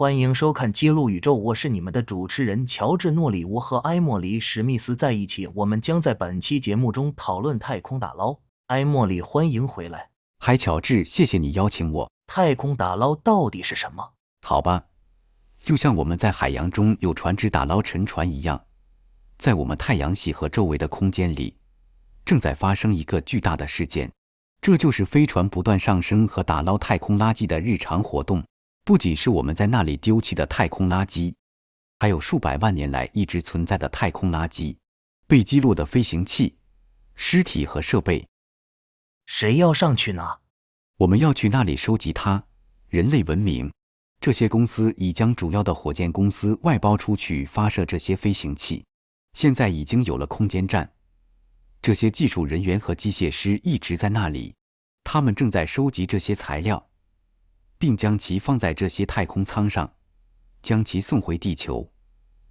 欢迎收看《揭露宇宙》，我是你们的主持人乔治诺里。我和埃莫里史密斯在一起，我们将在本期节目中讨论太空打捞。埃莫里，欢迎回来。嗨，乔治，谢谢你邀请我。太空打捞到底是什么？好吧，就像我们在海洋中有船只打捞沉船一样，在我们太阳系和周围的空间里，正在发生一个巨大的事件，这就是飞船不断上升和打捞太空垃圾的日常活动。不仅是我们在那里丢弃的太空垃圾，还有数百万年来一直存在的太空垃圾，被击落的飞行器、尸体和设备。谁要上去拿？我们要去那里收集它。人类文明，这些公司已将主要的火箭公司外包出去发射这些飞行器。现在已经有了空间站，这些技术人员和机械师一直在那里，他们正在收集这些材料。并将其放在这些太空舱上，将其送回地球，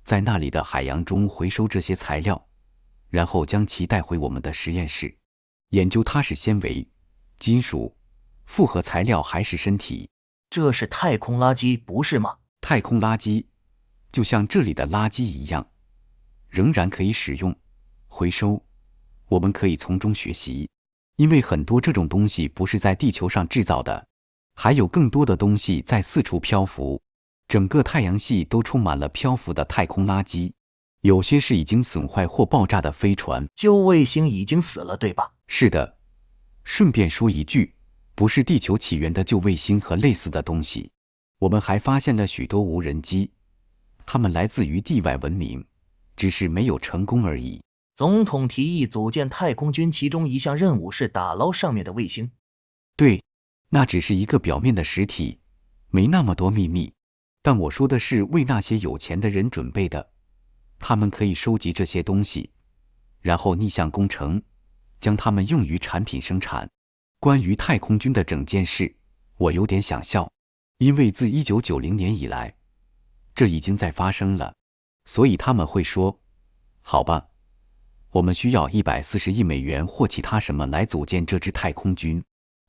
在那里的海洋中回收这些材料，然后将其带回我们的实验室，研究它是纤维、金属、复合材料还是身体。这是太空垃圾，不是吗？太空垃圾就像这里的垃圾一样，仍然可以使用、回收。我们可以从中学习，因为很多这种东西不是在地球上制造的。还有更多的东西在四处漂浮，整个太阳系都充满了漂浮的太空垃圾。有些是已经损坏或爆炸的飞船，旧卫星已经死了，对吧？是的。顺便说一句，不是地球起源的旧卫星和类似的东西。我们还发现了许多无人机，它们来自于地外文明，只是没有成功而已。总统提议组建太空军，其中一项任务是打捞上面的卫星。对。那只是一个表面的实体，没那么多秘密。但我说的是为那些有钱的人准备的，他们可以收集这些东西，然后逆向工程，将它们用于产品生产。关于太空军的整件事，我有点想笑，因为自一九九零年以来，这已经在发生了。所以他们会说：“好吧，我们需要一百四十亿美元或其他什么来组建这支太空军。”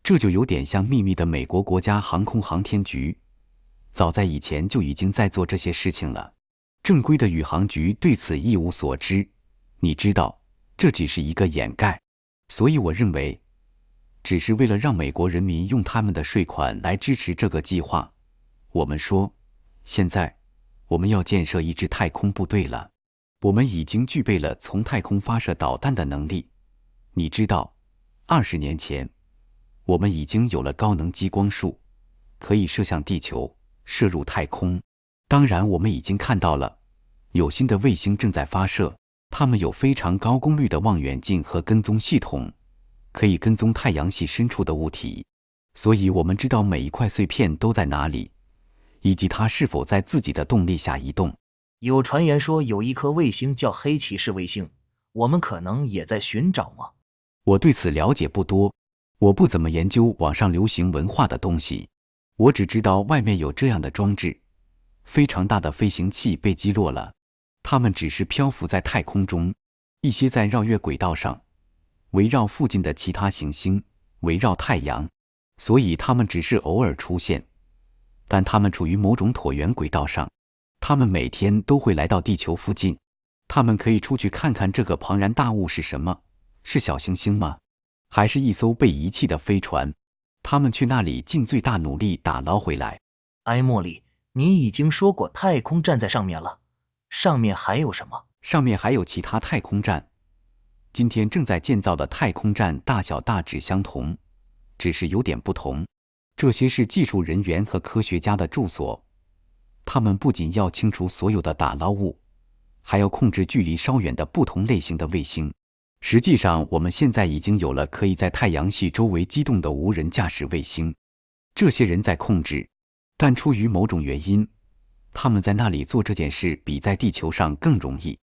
这就有点像秘密的美国国家航空航天局，早在以前就已经在做这些事情了。正规的宇航局对此一无所知。你知道，这只是一个掩盖。所以我认为，只是为了让美国人民用他们的税款来支持这个计划。我们说，现在我们要建设一支太空部队了。我们已经具备了从太空发射导弹的能力。你知道，二十年前。我们已经有了高能激光束，可以射向地球，射入太空。当然，我们已经看到了，有新的卫星正在发射，它们有非常高功率的望远镜和跟踪系统，可以跟踪太阳系深处的物体。所以，我们知道每一块碎片都在哪里，以及它是否在自己的动力下移动。有传言说有一颗卫星叫“黑骑士卫星”，我们可能也在寻找吗？我对此了解不多。我不怎么研究网上流行文化的东西，我只知道外面有这样的装置，非常大的飞行器被击落了，它们只是漂浮在太空中，一些在绕月轨道上，围绕附近的其他行星，围绕太阳，所以它们只是偶尔出现，但它们处于某种椭圆轨道上，它们每天都会来到地球附近，他们可以出去看看这个庞然大物是什么，是小行星吗？还是一艘被遗弃的飞船，他们去那里尽最大努力打捞回来。埃莫里，你已经说过太空站在上面了，上面还有什么？上面还有其他太空站。今天正在建造的太空站大小大致相同，只是有点不同。这些是技术人员和科学家的住所。他们不仅要清除所有的打捞物，还要控制距离稍远的不同类型的卫星。实际上，我们现在已经有了可以在太阳系周围机动的无人驾驶卫星。这些人在控制，但出于某种原因，他们在那里做这件事比在地球上更容易。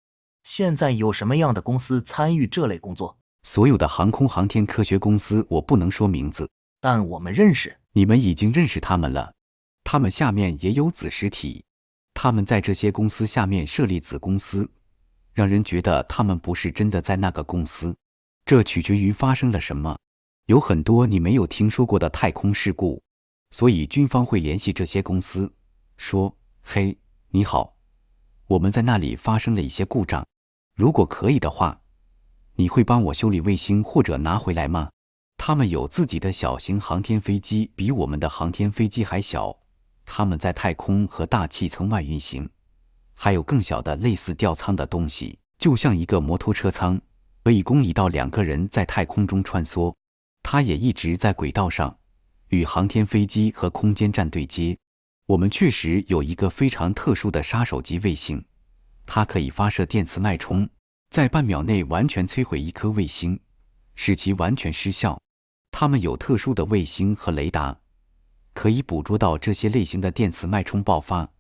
现在有什么样的公司参与这类工作？所有的航空航天科学公司，我不能说名字，但我们认识。你们已经认识他们了。他们下面也有子实体，他们在这些公司下面设立子公司。让人觉得他们不是真的在那个公司，这取决于发生了什么。有很多你没有听说过的太空事故，所以军方会联系这些公司，说：“嘿，你好，我们在那里发生了一些故障，如果可以的话，你会帮我修理卫星或者拿回来吗？”他们有自己的小型航天飞机，比我们的航天飞机还小，他们在太空和大气层外运行。还有更小的类似吊舱的东西，就像一个摩托车舱，可以供一到两个人在太空中穿梭。它也一直在轨道上与航天飞机和空间站对接。我们确实有一个非常特殊的杀手级卫星，它可以发射电磁脉冲，在半秒内完全摧毁一颗卫星，使其完全失效。它们有特殊的卫星和雷达，可以捕捉到这些类型的电磁脉冲爆发。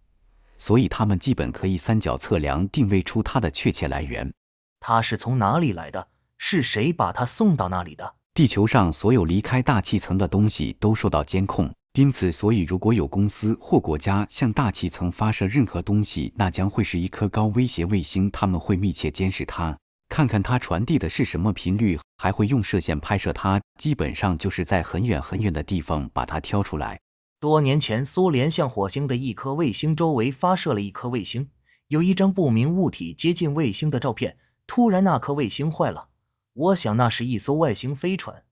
所以他们基本可以三角测量定位出它的确切来源，它是从哪里来的？是谁把它送到那里的？地球上所有离开大气层的东西都受到监控，因此，所以如果有公司或国家向大气层发射任何东西，那将会是一颗高威胁卫星。他们会密切监视它，看看它传递的是什么频率，还会用射线拍摄它。基本上就是在很远很远的地方把它挑出来。多年前，苏联向火星的一颗卫星周围发射了一颗卫星。有一张不明物体接近卫星的照片。突然，那颗卫星坏了。我想，那是一艘外星飞船。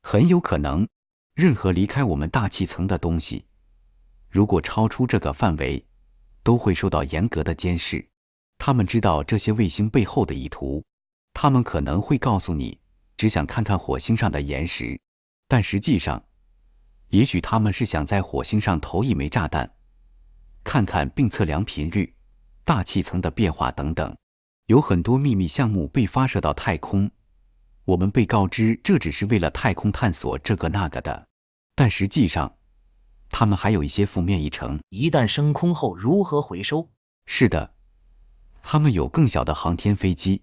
很有可能，任何离开我们大气层的东西，如果超出这个范围，都会受到严格的监视。他们知道这些卫星背后的意图。他们可能会告诉你，只想看看火星上的岩石，但实际上。也许他们是想在火星上投一枚炸弹，看看并测量频率、大气层的变化等等。有很多秘密项目被发射到太空，我们被告知这只是为了太空探索这个那个的，但实际上，他们还有一些负面议程。一旦升空后如何回收？是的，他们有更小的航天飞机，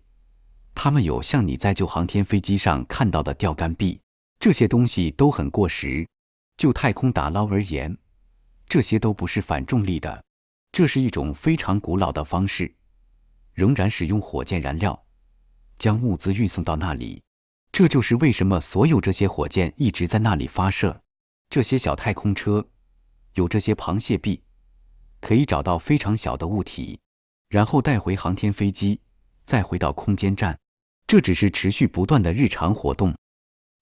他们有像你在旧航天飞机上看到的吊杆臂，这些东西都很过时。就太空打捞而言，这些都不是反重力的。这是一种非常古老的方式，仍然使用火箭燃料将物资运送到那里。这就是为什么所有这些火箭一直在那里发射。这些小太空车有这些螃蟹臂，可以找到非常小的物体，然后带回航天飞机，再回到空间站。这只是持续不断的日常活动。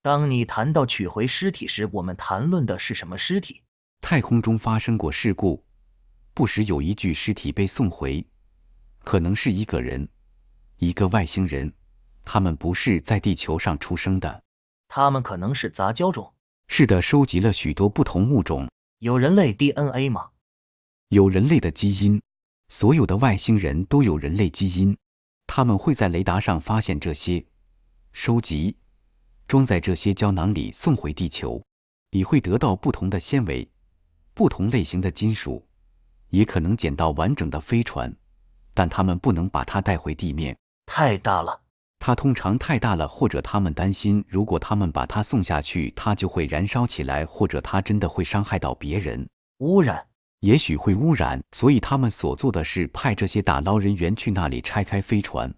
当你谈到取回尸体时，我们谈论的是什么尸体？太空中发生过事故，不时有一具尸体被送回，可能是一个人，一个外星人，他们不是在地球上出生的，他们可能是杂交种。是的，收集了许多不同物种，有人类 DNA 吗？有人类的基因，所有的外星人都有人类基因，他们会在雷达上发现这些，收集。装在这些胶囊里送回地球，你会得到不同的纤维，不同类型的金属，也可能捡到完整的飞船，但他们不能把它带回地面，太大了。它通常太大了，或者他们担心，如果他们把它送下去，它就会燃烧起来，或者它真的会伤害到别人，污染，也许会污染。所以他们所做的是派这些打捞人员去那里拆开飞船，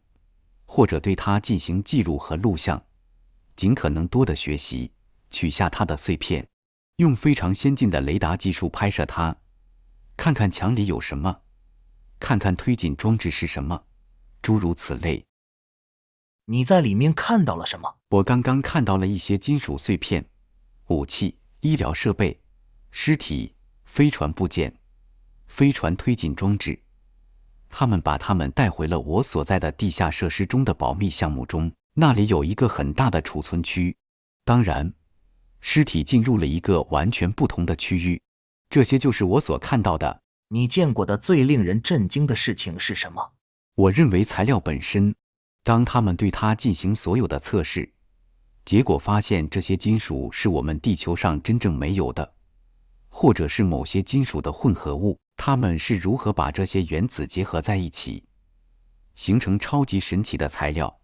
或者对它进行记录和录像。尽可能多的学习，取下它的碎片，用非常先进的雷达技术拍摄它，看看墙里有什么，看看推进装置是什么，诸如此类。你在里面看到了什么？我刚刚看到了一些金属碎片、武器、医疗设备、尸体、飞船部件、飞船推进装置。他们把它们带回了我所在的地下设施中的保密项目中。那里有一个很大的储存区，当然，尸体进入了一个完全不同的区域。这些就是我所看到的。你见过的最令人震惊的事情是什么？我认为材料本身，当他们对它进行所有的测试，结果发现这些金属是我们地球上真正没有的，或者是某些金属的混合物。他们是如何把这些原子结合在一起，形成超级神奇的材料？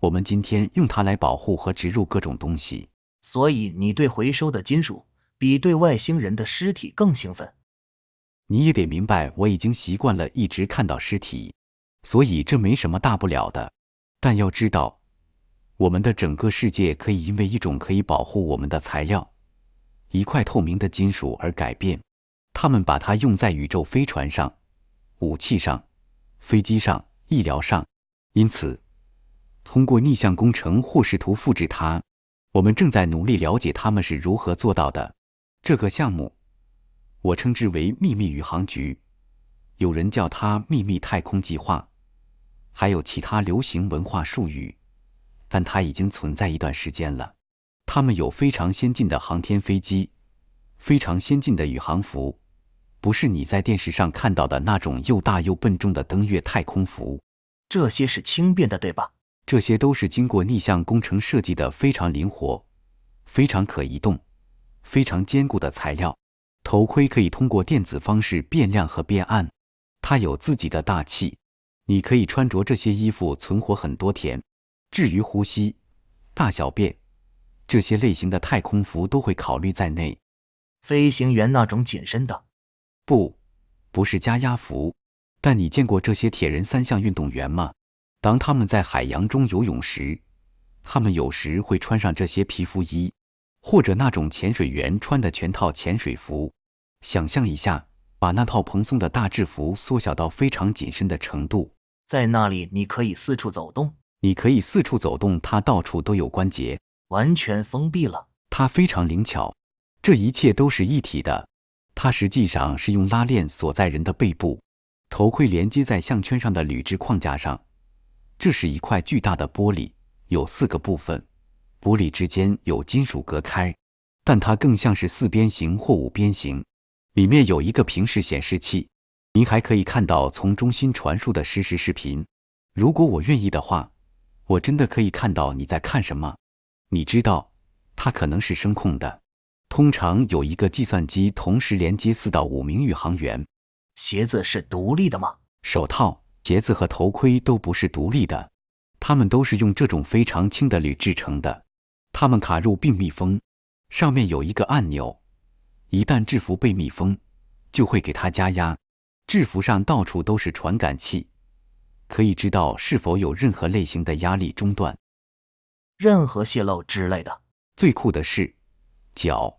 我们今天用它来保护和植入各种东西，所以你对回收的金属比对外星人的尸体更兴奋。你也得明白，我已经习惯了，一直看到尸体，所以这没什么大不了的。但要知道，我们的整个世界可以因为一种可以保护我们的材料——一块透明的金属而改变。他们把它用在宇宙飞船上、武器上、飞机上、医疗上，因此。通过逆向工程或试图复制它，我们正在努力了解他们是如何做到的。这个项目，我称之为秘密宇航局，有人叫它秘密太空计划，还有其他流行文化术语，但它已经存在一段时间了。他们有非常先进的航天飞机，非常先进的宇航服，不是你在电视上看到的那种又大又笨重的登月太空服。这些是轻便的，对吧？这些都是经过逆向工程设计的，非常灵活，非常可移动，非常坚固的材料。头盔可以通过电子方式变亮和变暗。它有自己的大气，你可以穿着这些衣服存活很多天。至于呼吸、大小便，这些类型的太空服都会考虑在内。飞行员那种紧身的，不，不是加压服。但你见过这些铁人三项运动员吗？当他们在海洋中游泳时，他们有时会穿上这些皮肤衣，或者那种潜水员穿的全套潜水服。想象一下，把那套蓬松的大制服缩小到非常紧身的程度，在那里你可以四处走动。你可以四处走动，它到处都有关节，完全封闭了。它非常灵巧，这一切都是一体的。它实际上是用拉链锁在人的背部，头盔连接在项圈上的铝制框架上。这是一块巨大的玻璃，有四个部分，玻璃之间有金属隔开，但它更像是四边形或五边形。里面有一个平视显示器，您还可以看到从中心传输的实时视频。如果我愿意的话，我真的可以看到你在看什么。你知道，它可能是声控的。通常有一个计算机同时连接四到五名宇航员。鞋子是独立的吗？手套。鞋子和头盔都不是独立的，它们都是用这种非常轻的铝制成的。它们卡入并密封，上面有一个按钮。一旦制服被密封，就会给它加压。制服上到处都是传感器，可以知道是否有任何类型的压力中断、任何泄漏之类的。最酷的是，脚、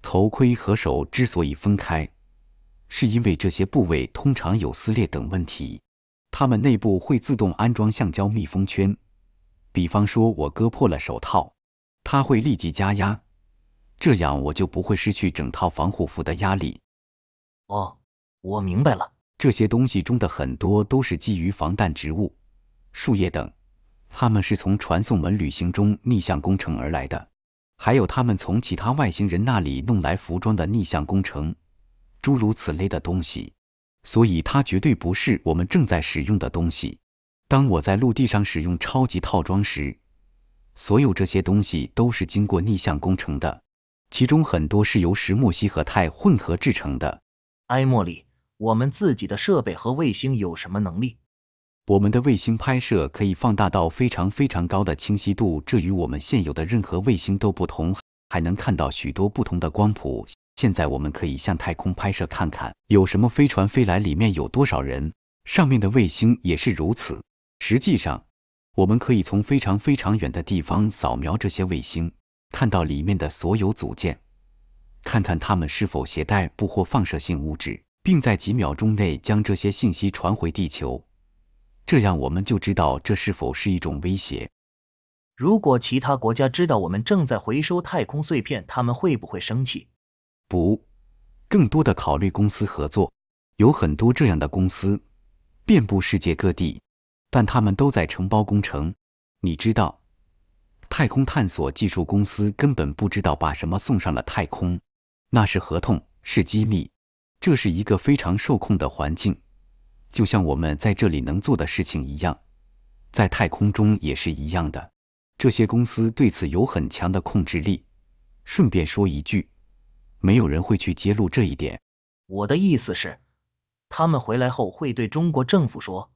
头盔和手之所以分开，是因为这些部位通常有撕裂等问题。它们内部会自动安装橡胶密封圈，比方说我割破了手套，它会立即加压，这样我就不会失去整套防护服的压力。哦，我明白了，这些东西中的很多都是基于防弹植物、树叶等，它们是从传送门旅行中逆向工程而来的，还有他们从其他外星人那里弄来服装的逆向工程，诸如此类的东西。所以它绝对不是我们正在使用的东西。当我在陆地上使用超级套装时，所有这些东西都是经过逆向工程的，其中很多是由石墨烯和钛混合制成的。埃莫里，我们自己的设备和卫星有什么能力？我们的卫星拍摄可以放大到非常非常高的清晰度，这与我们现有的任何卫星都不同，还能看到许多不同的光谱。现在我们可以向太空拍摄，看看有什么飞船飞来，里面有多少人。上面的卫星也是如此。实际上，我们可以从非常非常远的地方扫描这些卫星，看到里面的所有组件，看看它们是否携带不获放射性物质，并在几秒钟内将这些信息传回地球。这样我们就知道这是否是一种威胁。如果其他国家知道我们正在回收太空碎片，他们会不会生气？不，更多的考虑公司合作，有很多这样的公司，遍布世界各地，但他们都在承包工程。你知道，太空探索技术公司根本不知道把什么送上了太空，那是合同，是机密。这是一个非常受控的环境，就像我们在这里能做的事情一样，在太空中也是一样的。这些公司对此有很强的控制力。顺便说一句。没有人会去揭露这一点。我的意思是，他们回来后会对中国政府说：“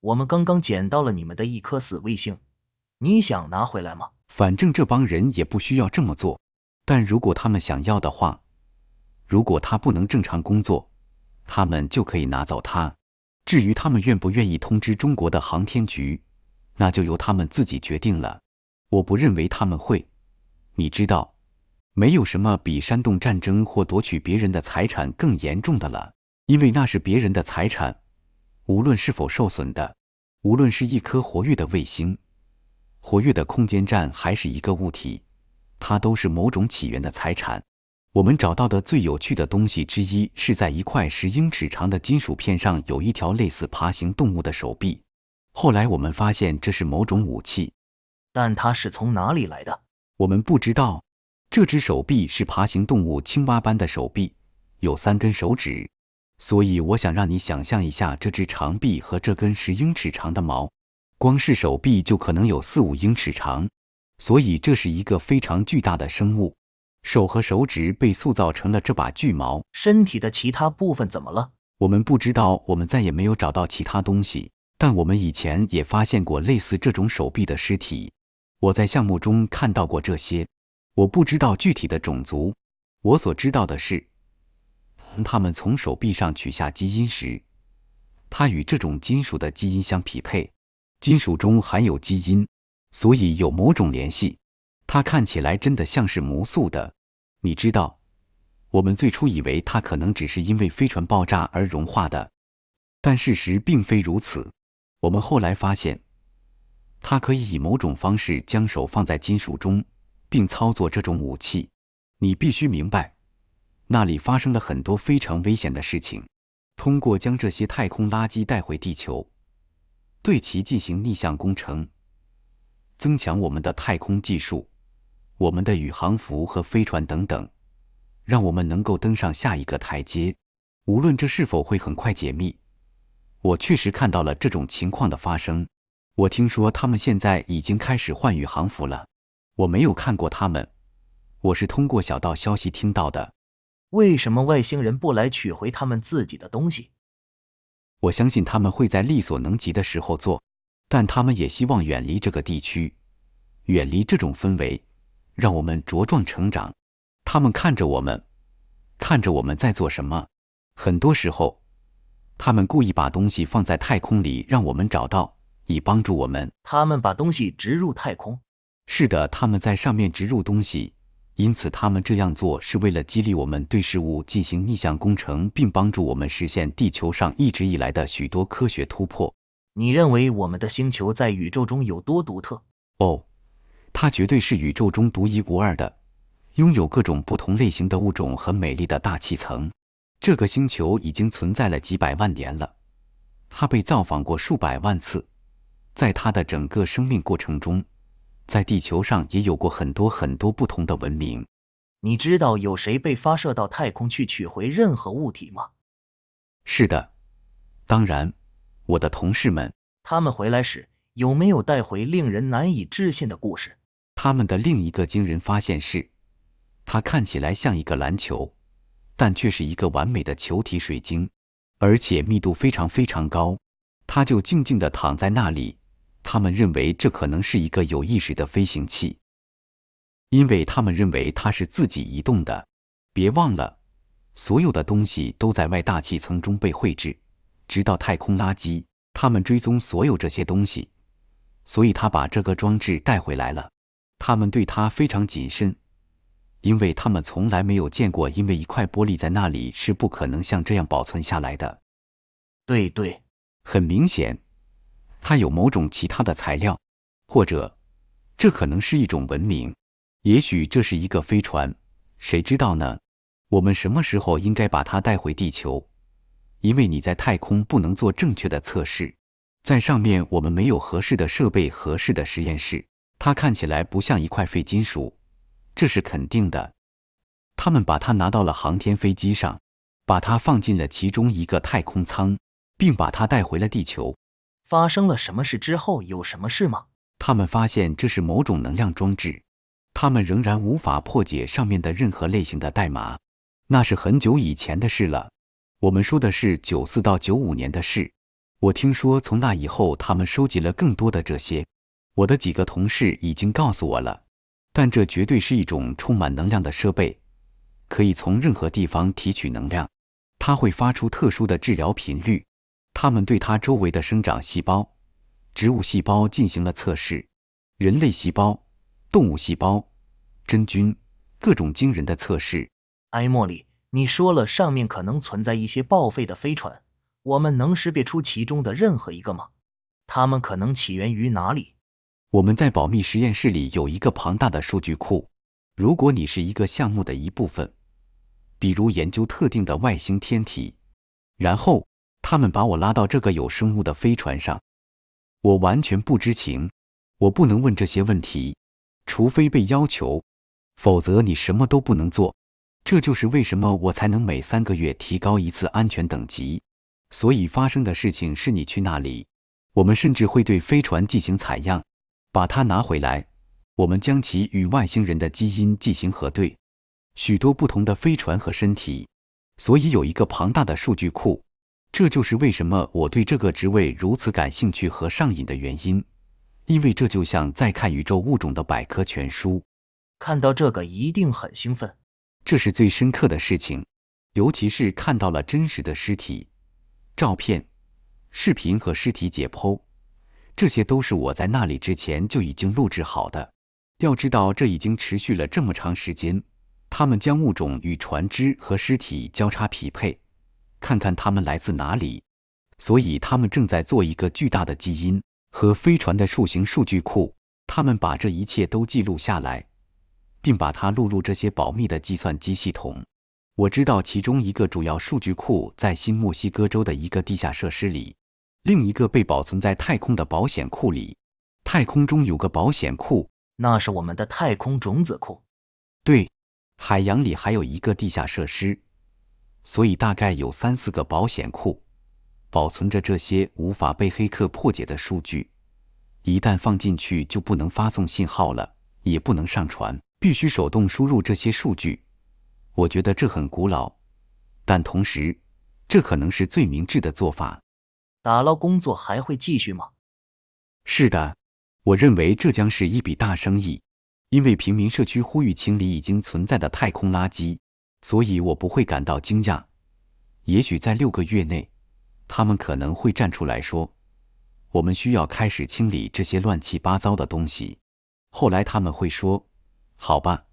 我们刚刚捡到了你们的一颗死卫星，你想拿回来吗？”反正这帮人也不需要这么做。但如果他们想要的话，如果他不能正常工作，他们就可以拿走它。至于他们愿不愿意通知中国的航天局，那就由他们自己决定了。我不认为他们会。你知道。没有什么比煽动战争或夺取别人的财产更严重的了，因为那是别人的财产，无论是否受损的，无论是一颗活跃的卫星、活跃的空间站还是一个物体，它都是某种起源的财产。我们找到的最有趣的东西之一是在一块十英尺长的金属片上有一条类似爬行动物的手臂。后来我们发现这是某种武器，但它是从哪里来的？我们不知道。这只手臂是爬行动物青蛙般的手臂，有三根手指，所以我想让你想象一下这只长臂和这根十英尺长的毛，光是手臂就可能有四五英尺长，所以这是一个非常巨大的生物。手和手指被塑造成了这把巨矛。身体的其他部分怎么了？我们不知道，我们再也没有找到其他东西，但我们以前也发现过类似这种手臂的尸体，我在项目中看到过这些。我不知道具体的种族。我所知道的是，他们从手臂上取下基因时，它与这种金属的基因相匹配。金属中含有基因，所以有某种联系。它看起来真的像是魔素的。你知道，我们最初以为它可能只是因为飞船爆炸而融化的，但事实并非如此。我们后来发现，它可以以某种方式将手放在金属中。并操作这种武器，你必须明白，那里发生了很多非常危险的事情。通过将这些太空垃圾带回地球，对其进行逆向工程，增强我们的太空技术、我们的宇航服和飞船等等，让我们能够登上下一个台阶。无论这是否会很快解密，我确实看到了这种情况的发生。我听说他们现在已经开始换宇航服了。我没有看过他们，我是通过小道消息听到的。为什么外星人不来取回他们自己的东西？我相信他们会在力所能及的时候做，但他们也希望远离这个地区，远离这种氛围，让我们茁壮成长。他们看着我们，看着我们在做什么。很多时候，他们故意把东西放在太空里，让我们找到，以帮助我们。他们把东西植入太空。是的，他们在上面植入东西，因此他们这样做是为了激励我们对事物进行逆向工程，并帮助我们实现地球上一直以来的许多科学突破。你认为我们的星球在宇宙中有多独特？哦，它绝对是宇宙中独一无二的，拥有各种不同类型的物种和美丽的大气层。这个星球已经存在了几百万年了，它被造访过数百万次，在它的整个生命过程中。在地球上也有过很多很多不同的文明。你知道有谁被发射到太空去取回任何物体吗？是的，当然，我的同事们。他们回来时有没有带回令人难以置信的故事？他们的另一个惊人发现是，它看起来像一个篮球，但却是一个完美的球体水晶，而且密度非常非常高。它就静静地躺在那里。他们认为这可能是一个有意识的飞行器，因为他们认为它是自己移动的。别忘了，所有的东西都在外大气层中被绘制，直到太空垃圾。他们追踪所有这些东西，所以他把这个装置带回来了。他们对它非常谨慎，因为他们从来没有见过，因为一块玻璃在那里是不可能像这样保存下来的。对对，很明显。它有某种其他的材料，或者这可能是一种文明，也许这是一个飞船，谁知道呢？我们什么时候应该把它带回地球？因为你在太空不能做正确的测试，在上面我们没有合适的设备、合适的实验室。它看起来不像一块废金属，这是肯定的。他们把它拿到了航天飞机上，把它放进了其中一个太空舱，并把它带回了地球。发生了什么事？之后有什么事吗？他们发现这是某种能量装置，他们仍然无法破解上面的任何类型的代码。那是很久以前的事了。我们说的是九四到九五年的事。我听说从那以后，他们收集了更多的这些。我的几个同事已经告诉我了。但这绝对是一种充满能量的设备，可以从任何地方提取能量。它会发出特殊的治疗频率。他们对它周围的生长细胞、植物细胞进行了测试，人类细胞、动物细胞、真菌，各种惊人的测试。埃莫里，你说了上面可能存在一些报废的飞船，我们能识别出其中的任何一个吗？它们可能起源于哪里？我们在保密实验室里有一个庞大的数据库。如果你是一个项目的一部分，比如研究特定的外星天体，然后。他们把我拉到这个有生物的飞船上，我完全不知情。我不能问这些问题，除非被要求，否则你什么都不能做。这就是为什么我才能每三个月提高一次安全等级。所以发生的事情是你去那里，我们甚至会对飞船进行采样，把它拿回来，我们将其与外星人的基因进行核对。许多不同的飞船和身体，所以有一个庞大的数据库。这就是为什么我对这个职位如此感兴趣和上瘾的原因，因为这就像在看宇宙物种的百科全书，看到这个一定很兴奋。这是最深刻的事情，尤其是看到了真实的尸体、照片、视频和尸体解剖，这些都是我在那里之前就已经录制好的。要知道，这已经持续了这么长时间。他们将物种与船只和尸体交叉匹配。看看他们来自哪里，所以他们正在做一个巨大的基因和飞船的树形数据库。他们把这一切都记录下来，并把它录入这些保密的计算机系统。我知道其中一个主要数据库在新墨西哥州的一个地下设施里，另一个被保存在太空的保险库里。太空中有个保险库，那是我们的太空种子库。对，海洋里还有一个地下设施。所以大概有三四个保险库，保存着这些无法被黑客破解的数据。一旦放进去，就不能发送信号了，也不能上传，必须手动输入这些数据。我觉得这很古老，但同时，这可能是最明智的做法。打捞工作还会继续吗？是的，我认为这将是一笔大生意，因为平民社区呼吁清理已经存在的太空垃圾。所以我不会感到惊讶。也许在六个月内，他们可能会站出来说：“我们需要开始清理这些乱七八糟的东西。”后来他们会说：“好吧，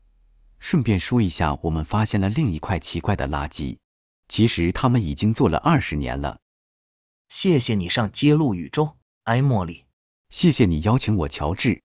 顺便说一下，我们发现了另一块奇怪的垃圾。”其实他们已经做了二十年了。谢谢你上揭露宇宙，埃莫里。谢谢你邀请我，乔治。